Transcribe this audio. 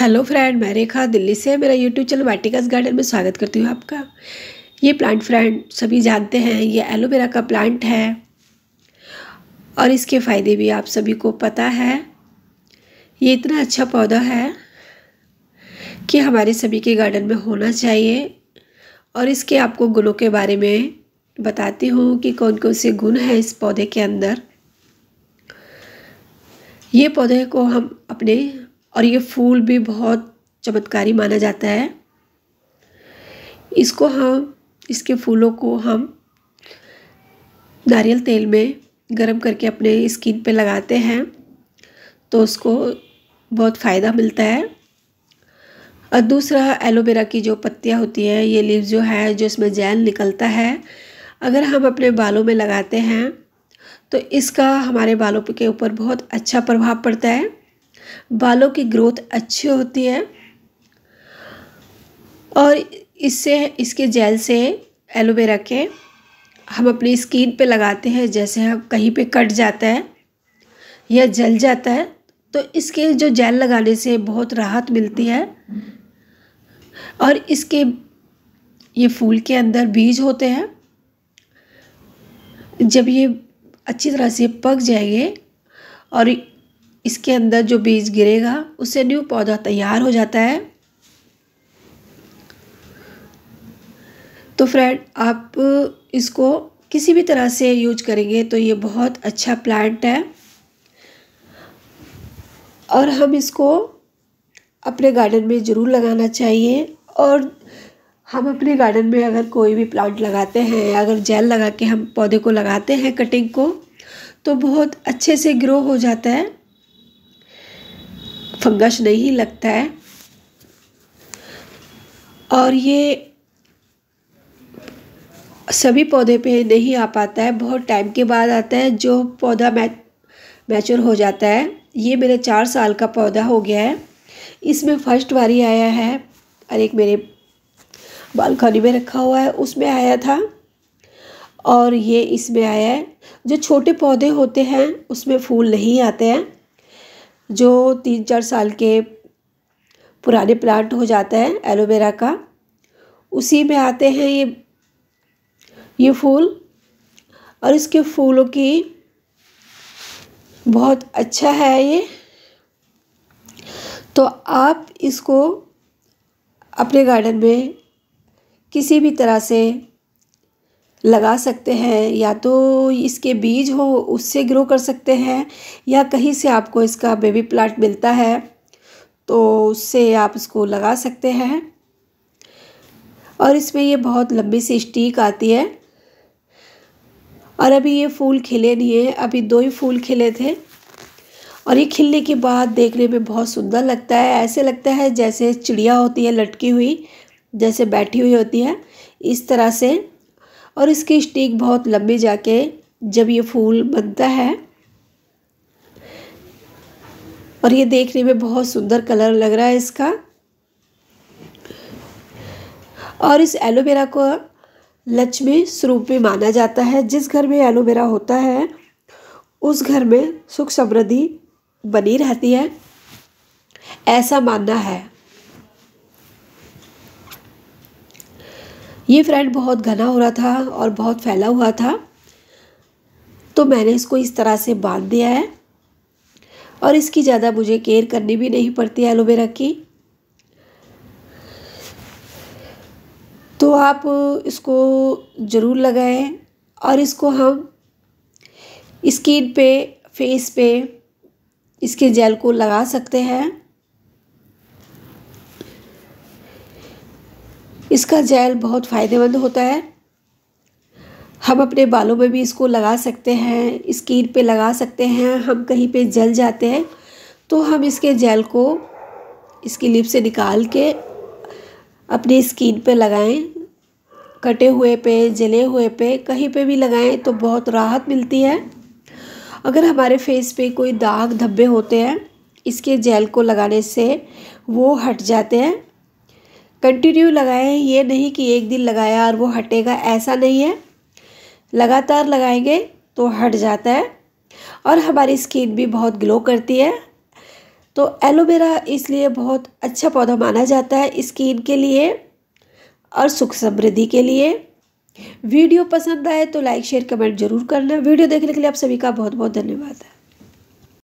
hello friend मैं रेखा दिल्ली से मेरा यूट्यूब चैनल वाटिकास गार्डन में स्वागत करती हूँ आपका ये प्लांट फ्रेंड सभी जानते हैं ये एलोवेरा का प्लांट है और इसके फ़ायदे भी आप सभी को पता है ये इतना अच्छा पौधा है कि हमारे सभी के गार्डन में होना चाहिए और इसके आपको गुणों के बारे में बताती हूँ कि कौन कौन से गुण हैं इस पौधे के अंदर ये पौधे को हम अपने और ये फूल भी बहुत चमत्कारी माना जाता है इसको हम इसके फूलों को हम नारियल तेल में गर्म करके अपने स्किन पे लगाते हैं तो उसको बहुत फ़ायदा मिलता है और दूसरा एलोवेरा की जो पत्तियाँ होती हैं ये लीव जो है जो इसमें जैल निकलता है अगर हम अपने बालों में लगाते हैं तो इसका हमारे बालों के ऊपर बहुत अच्छा प्रभाव पड़ता है बालों की ग्रोथ अच्छी होती है और इससे इसके जेल से एलोवेरा के हम अपनी स्किन पे लगाते हैं जैसे हम कहीं पे कट जाता है या जल जाता है तो इसके जो जेल लगाने से बहुत राहत मिलती है और इसके ये फूल के अंदर बीज होते हैं जब ये अच्छी तरह से पक जाएंगे और इसके अंदर जो बीज गिरेगा उससे न्यू पौधा तैयार हो जाता है तो फ्रेंड आप इसको किसी भी तरह से यूज करेंगे तो ये बहुत अच्छा प्लांट है और हम इसको अपने गार्डन में ज़रूर लगाना चाहिए और हम अपने गार्डन में अगर कोई भी प्लांट लगाते हैं अगर जेल लगा के हम पौधे को लगाते हैं कटिंग को तो बहुत अच्छे से ग्रो हो जाता है फंगस नहीं लगता है और ये सभी पौधे पे नहीं आ पाता है बहुत टाइम के बाद आता है जो पौधा मै मैचोर हो जाता है ये मेरे चार साल का पौधा हो गया है इसमें फर्स्ट बारी आया है और एक मेरे बालकनी में रखा हुआ है उसमें आया था और ये इसमें आया है जो छोटे पौधे होते हैं उसमें फूल नहीं आते हैं जो तीन चार साल के पुराने प्लांट हो जाता है एलोवेरा का उसी में आते हैं ये ये फूल और इसके फूलों की बहुत अच्छा है ये तो आप इसको अपने गार्डन में किसी भी तरह से लगा सकते हैं या तो इसके बीज हो उससे ग्रो कर सकते हैं या कहीं से आपको इसका बेबी प्लांट मिलता है तो उससे आप इसको लगा सकते हैं और इसमें ये बहुत लंबी सी स्टीक आती है और अभी ये फूल खिले नहीं है अभी दो ही फूल खिले थे और ये खिलने के बाद देखने में बहुत सुंदर लगता है ऐसे लगता है जैसे चिड़िया होती है लटकी हुई जैसे बैठी हुई होती है इस तरह से और इसके स्टिक बहुत लंबे जाके जब ये फूल बनता है और ये देखने में बहुत सुंदर कलर लग रहा है इसका और इस एलोवेरा को लक्ष्मी स्वरूप में माना जाता है जिस घर में एलोवेरा होता है उस घर में सुख समृद्धि बनी रहती है ऐसा मानना है ये फ्रेंड बहुत घना हो रहा था और बहुत फैला हुआ था तो मैंने इसको इस तरह से बांध दिया है और इसकी ज़्यादा मुझे केयर करनी भी नहीं पड़ती एलोवेरा की तो आप इसको ज़रूर लगाएं और इसको हम स्किन पे फेस पे इसके जेल को लगा सकते हैं इसका जेल बहुत फ़ायदेमंद होता है हम अपने बालों में भी इसको लगा सकते हैं स्किन पे लगा सकते हैं हम कहीं पे जल जाते हैं तो हम इसके जेल को इसकी लिप से निकाल के अपनी स्किन पे लगाएं कटे हुए पे जले हुए पे कहीं पे भी लगाएं तो बहुत राहत मिलती है अगर हमारे फेस पे कोई दाग धब्बे होते हैं इसके जेल को लगाने से वो हट जाते हैं कंटिन्यू लगाएं ये नहीं कि एक दिन लगाया और वो हटेगा ऐसा नहीं है लगातार लगाएंगे तो हट जाता है और हमारी स्किन भी बहुत ग्लो करती है तो एलोवेरा इसलिए बहुत अच्छा पौधा माना जाता है स्किन के लिए और सुख समृद्धि के लिए वीडियो पसंद आए तो लाइक शेयर कमेंट जरूर करना वीडियो देखने के लिए आप सभी का बहुत बहुत धन्यवाद है